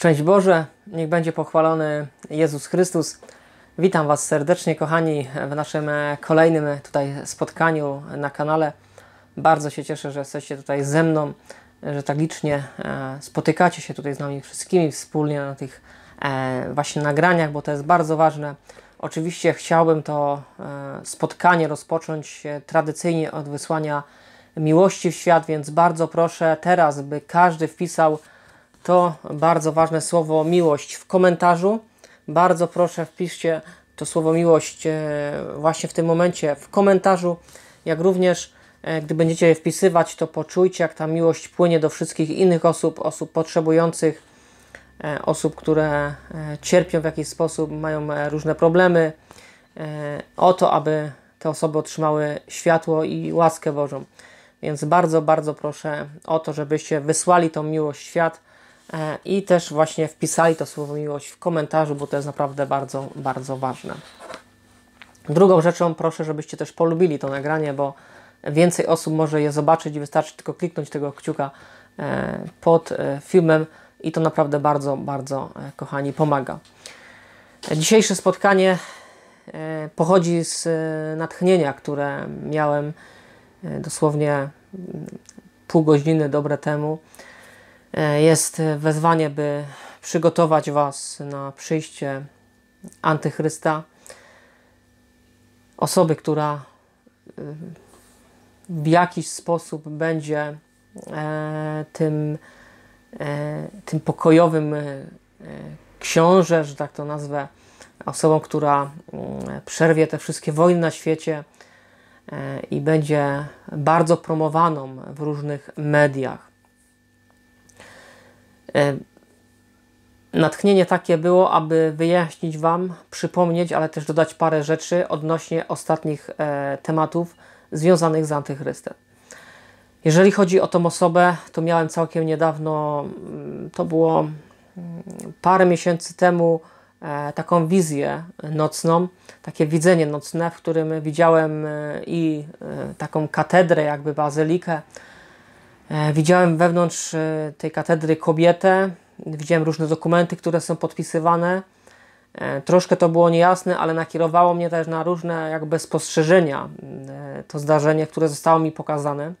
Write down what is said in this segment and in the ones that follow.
Szczęść Boże, niech będzie pochwalony Jezus Chrystus. Witam Was serdecznie, kochani, w naszym e, kolejnym tutaj spotkaniu na kanale. Bardzo się cieszę, że jesteście tutaj ze mną, że tak licznie e, spotykacie się tutaj z nami wszystkimi wspólnie na tych e, właśnie nagraniach, bo to jest bardzo ważne. Oczywiście chciałbym to spotkanie rozpocząć tradycyjnie od wysłania miłości w świat, więc bardzo proszę teraz, by każdy wpisał to bardzo ważne słowo miłość w komentarzu. Bardzo proszę wpiszcie to słowo miłość e, właśnie w tym momencie w komentarzu, jak również e, gdy będziecie je wpisywać, to poczujcie, jak ta miłość płynie do wszystkich innych osób, osób potrzebujących, e, osób, które cierpią w jakiś sposób, mają różne problemy, o to, aby te osoby otrzymały światło i łaskę Bożą. Więc bardzo, bardzo proszę o to, żebyście wysłali tą miłość w świat E, i też właśnie wpisali to słowo miłość w komentarzu, bo to jest naprawdę bardzo, bardzo ważne. Drugą rzeczą proszę, żebyście też polubili to nagranie, bo więcej osób może je zobaczyć i wystarczy tylko kliknąć tego kciuka e, pod e, filmem i to naprawdę bardzo, bardzo, kochani, pomaga. Dzisiejsze spotkanie pochodzi z natchnienia, które miałem dosłownie pół godziny dobre temu E, jest wezwanie, by przygotować Was na przyjście antychrysta, osoby, która e, w jakiś sposób będzie e, tym, tym pokojowym książę, że tak to nazwę, osobą, która mm, przerwie te wszystkie wojny na świecie i będzie bardzo promowaną w różnych mediach. Y, natchnienie takie było, aby wyjaśnić Wam, przypomnieć, ale też dodać parę rzeczy odnośnie ostatnich e, tematów związanych z Antychrystem. Jeżeli chodzi o tą osobę, to miałem całkiem niedawno, mm, to było mm, parę miesięcy temu, e, taką wizję nocną, takie widzenie nocne, w którym widziałem e, i taką katedrę, jakby bazylikę, E, widziałem wewnątrz e, tej katedry kobietę, widziałem różne dokumenty, które są podpisywane. E, troszkę to było niejasne, ale nakierowało mnie też na różne jakby spostrzeżenia to zdarzenie, które zostało mi pokazane.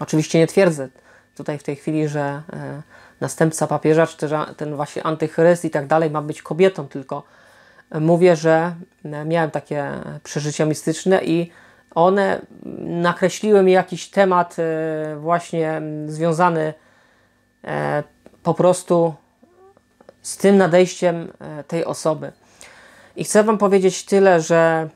Oczywiście nie twierdzę tutaj w tej chwili, że następca papieża, czy też ten właśnie antychryst i tak dalej ma być kobietą, tylko mówię, że miałem takie przeżycia mistyczne i one nakreśliły mi jakiś temat e, właśnie związany e, po prostu z tym nadejściem e, tej osoby. I chcę Wam powiedzieć tyle, że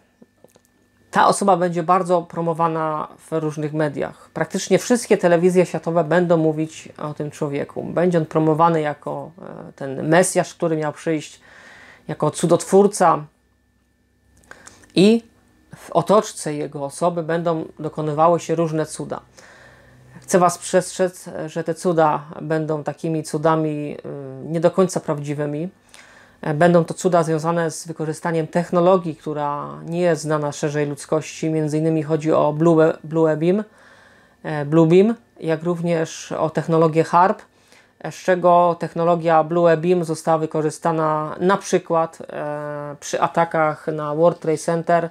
ta osoba będzie bardzo promowana w różnych mediach. Praktycznie wszystkie telewizje światowe będą mówić o tym człowieku. Będzie on promowany jako ten Mesjasz, który miał przyjść, jako cudotwórca. I w otoczce jego osoby będą dokonywały się różne cuda. Chcę Was przestrzec, że te cuda będą takimi cudami y, nie do końca prawdziwymi. E, będą to cuda związane z wykorzystaniem technologii, która nie jest znana szerzej ludzkości. Między innymi chodzi o Blue, Blue, Beam, e, Blue Beam, jak również o technologię HARP, e, z czego technologia Blue Beam została wykorzystana na przykład przy atakach na World Trade Center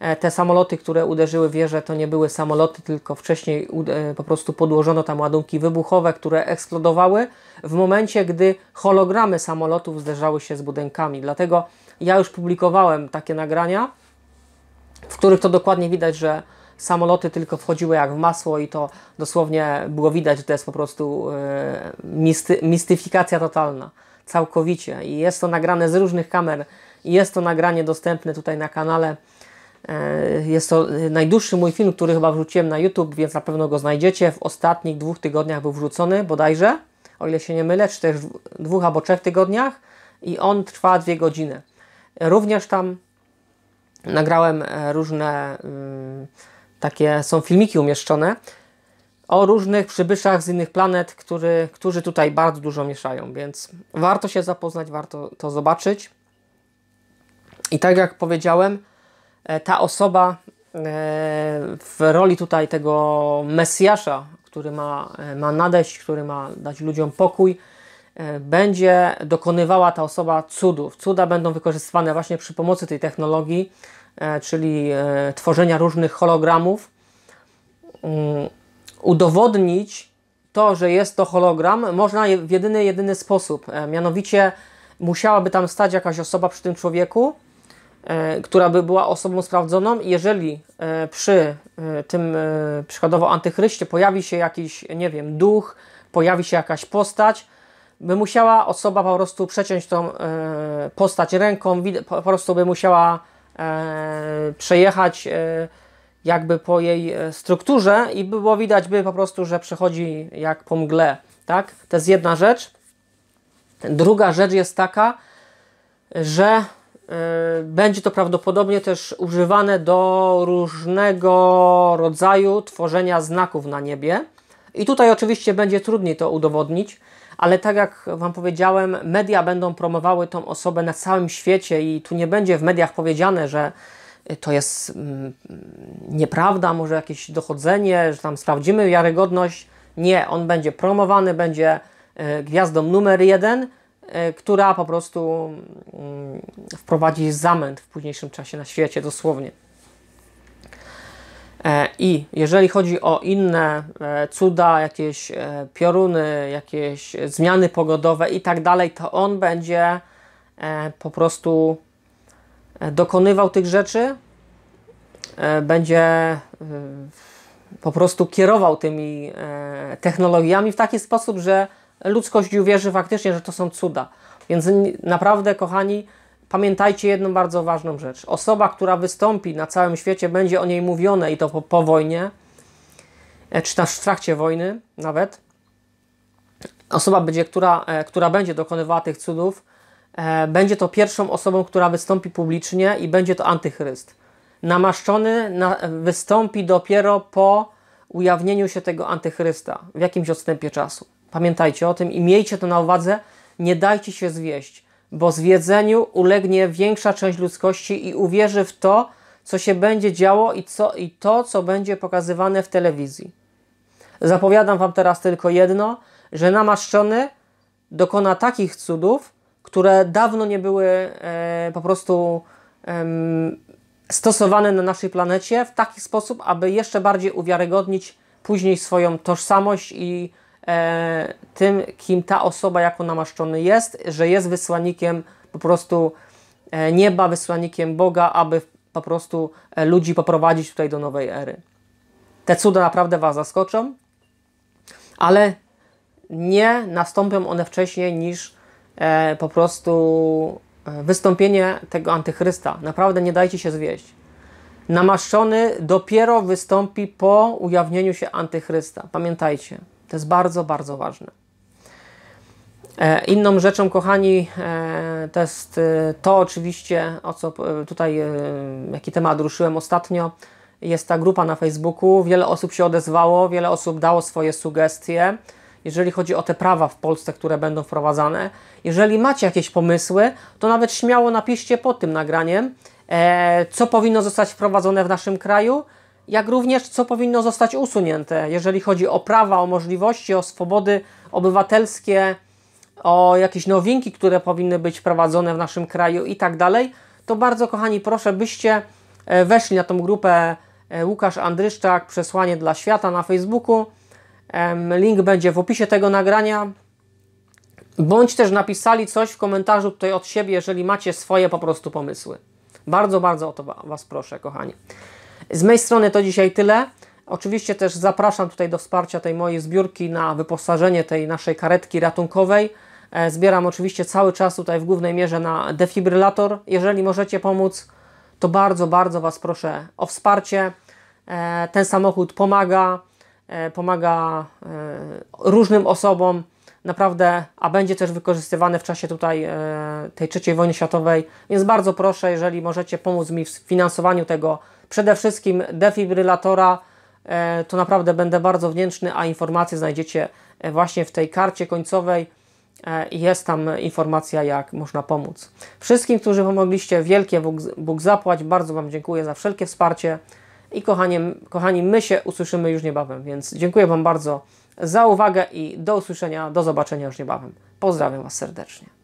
E, te samoloty, które uderzyły w wieżę, to nie były samoloty, tylko wcześniej e, po prostu podłożono tam ładunki wybuchowe, które eksplodowały w momencie, gdy hologramy samolotów zderzały się z budynkami. Dlatego ja już publikowałem takie nagrania, w których to dokładnie widać, że samoloty tylko wchodziły jak w masło i to dosłownie było widać, że to jest po prostu e, misty, mistyfikacja totalna, całkowicie. I jest to nagrane z różnych kamer i jest to nagranie dostępne tutaj na kanale. E, jest to najdłuższy mój film, który chyba wrzuciłem na YouTube, więc na pewno go znajdziecie. W ostatnich dwóch tygodniach był wrzucony bodajże, o ile się nie mylę, czy też dwóch albo trzech tygodniach i on trwa dwie godziny. Również tam nagrałem e, różne mm, takie, są filmiki umieszczone o różnych przybyszach z innych planet, który, którzy tutaj bardzo dużo mieszają, więc warto się zapoznać, warto to zobaczyć. I tak jak powiedziałem, E, ta osoba e, w roli tutaj tego Mesjasza, który ma, e, ma nadejść, który ma dać ludziom pokój, będzie dokonywała ta osoba cudów. Cuda będą wykorzystywane właśnie przy pomocy tej technologii, czyli tworzenia różnych hologramów. Mm, udowodnić to, że jest to hologram, można w jedyny, jedyny sposób. Mianowicie musiałaby tam stać jakaś osoba przy tym człowieku, E, która by była osobą sprawdzoną. Jeżeli e, przy e, tym przykładowo antychryście pojawi się jakiś, nie wiem, duch, pojawi się jakaś postać, by musiała osoba po prostu przeciąć tą postać ręką, po prostu by musiała przejechać jakby po jej strukturze i było widać by po prostu, że przechodzi jak po mgle, tak? To jest jedna rzecz. Druga rzecz jest taka, że Y, będzie to prawdopodobnie też używane do różnego rodzaju tworzenia znaków na niebie. I tutaj oczywiście będzie trudniej to udowodnić, ale tak jak Wam powiedziałem, media będą promowały tą osobę na całym świecie i tu nie będzie w mediach powiedziane, że to jest mm, nieprawda, może jakieś dochodzenie, że tam sprawdzimy wiarygodność. Nie, on będzie promowany, będzie y, gwiazdą numer jeden E, która po prostu mm, wprowadzi zamęt w późniejszym czasie na świecie, dosłownie. E, I jeżeli chodzi o inne e, cuda, jakieś pioruny, jakieś zmiany pogodowe i tak dalej, to on będzie po prostu dokonywał tych rzeczy, będzie po prostu kierował tymi technologiami w taki sposób, że ludzkość uwierzy faktycznie, że to są cuda. Więc naprawdę, kochani, pamiętajcie jedną bardzo ważną rzecz. Osoba, która wystąpi na całym świecie, będzie o niej mówione i to po, po wojnie, e, czy też w trakcie wojny nawet. Osoba, będzie, która, e, która będzie dokonywała tych cudów, e, będzie to pierwszą osobą, która wystąpi publicznie i będzie to antychryst. Namaszczony na, wystąpi dopiero po ujawnieniu się tego antychrysta w jakimś odstępie czasu. Pamiętajcie o tym i miejcie to na uwadze. Nie dajcie się zwieść, bo zwiedzeniu ulegnie większa część ludzkości i uwierzy w to, co się będzie działo i, co, i to, co będzie pokazywane w telewizji. Zapowiadam Wam teraz tylko jedno, że namaszczony dokona takich cudów, które dawno nie były e, po prostu e, stosowane na naszej planecie w taki sposób, aby jeszcze bardziej uwiarygodnić później swoją tożsamość i E, tym, kim ta osoba jako namaszczony jest, że jest wysłannikiem po prostu e, nieba, wysłannikiem Boga, aby po prostu e, ludzi poprowadzić tutaj do nowej ery. Te cuda naprawdę Was zaskoczą, ale nie nastąpią one wcześniej niż po prostu wystąpienie tego antychrysta. Naprawdę nie dajcie się zwieść. Namaszczony dopiero wystąpi po ujawnieniu się antychrysta. Pamiętajcie. To jest bardzo, bardzo ważne. E, inną rzeczą, kochani, e, to jest e, to oczywiście, o co tutaj, jaki temat ruszyłem ostatnio, jest ta grupa na Facebooku. Wiele osób się odezwało, wiele osób dało swoje sugestie, jeżeli chodzi o te prawa w Polsce, które będą wprowadzane. Jeżeli macie jakieś pomysły, to nawet śmiało napiszcie pod tym nagraniem, co powinno zostać wprowadzone w naszym kraju, jak również co powinno zostać usunięte, jeżeli chodzi o prawa, o możliwości, o swobody obywatelskie, o jakieś nowinki, które powinny być wprowadzone w naszym kraju i tak dalej, to bardzo kochani proszę, byście e, weszli na tą grupę e, Łukasz Andryszczak, przesłanie dla świata na Facebooku. Link będzie w opisie tego nagrania. Bądź też napisali coś w komentarzu tutaj od siebie, jeżeli macie swoje po prostu pomysły. Bardzo, bardzo o to Was proszę, kochani. Z mojej strony to dzisiaj tyle. Oczywiście też zapraszam tutaj do wsparcia tej mojej zbiórki na wyposażenie tej naszej karetki ratunkowej. E, zbieram oczywiście cały czas tutaj w głównej mierze na defibrylator. Jeżeli możecie pomóc, to bardzo, bardzo Was proszę o wsparcie. E, ten samochód pomaga, e, pomaga różnym osobom naprawdę, a będzie też wykorzystywane w czasie tutaj e, tej trzeciej wojny światowej, więc bardzo proszę, jeżeli możecie pomóc mi w finansowaniu tego, przede wszystkim defibrylatora, e, to naprawdę będę bardzo wdzięczny, a informacje znajdziecie e, właśnie w tej karcie końcowej jest tam informacja, jak można pomóc. Wszystkim, którzy pomogliście, wielkie Bóg zapłać, bardzo Wam dziękuję za wszelkie wsparcie i kochani, kochani, my się usłyszymy już niebawem, więc dziękuję Wam bardzo za uwagę i do usłyszenia, do zobaczenia już niebawem. Pozdrawiam Was serdecznie.